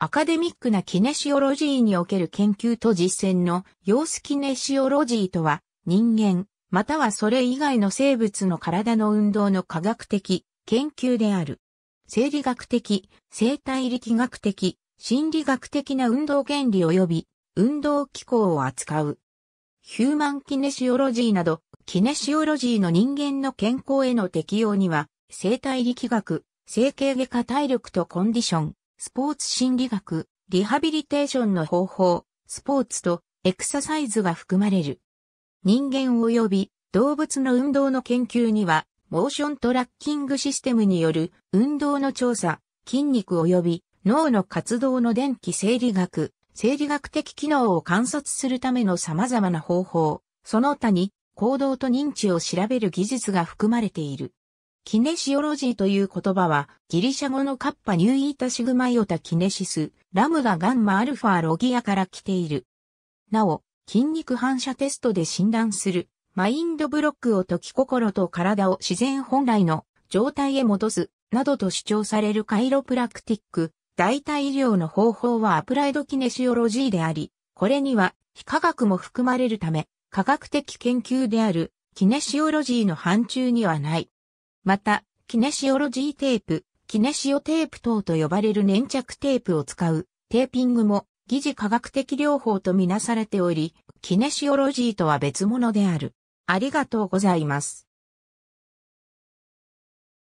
アカデミックなキネシオロジーにおける研究と実践の様子キネシオロジーとは人間またはそれ以外の生物の体の運動の科学的研究である。生理学的、生体力学的、心理学的な運動原理及び運動機構を扱う。ヒューマンキネシオロジーなど、キネシオロジーの人間の健康への適用には、生体力学、整形外科体力とコンディション、スポーツ心理学、リハビリテーションの方法、スポーツとエクササイズが含まれる。人間及び動物の運動の研究には、モーショントラッキングシステムによる運動の調査、筋肉及び脳の活動の電気生理学、生理学的機能を観察するための様々な方法、その他に行動と認知を調べる技術が含まれている。キネシオロジーという言葉は、ギリシャ語のカッパニューイータシグマイオタキネシス、ラムダガンマアルファロギアから来ている。なお、筋肉反射テストで診断する、マインドブロックを解き心と体を自然本来の状態へ戻す、などと主張されるカイロプラクティック、代替医療の方法はアプライドキネシオロジーであり、これには非科学も含まれるため、科学的研究であるキネシオロジーの範疇にはない。また、キネシオロジーテープ、キネシオテープ等と呼ばれる粘着テープを使うテーピングも疑似科学的療法とみなされており、キネシオロジーとは別物である。ありがとうございます。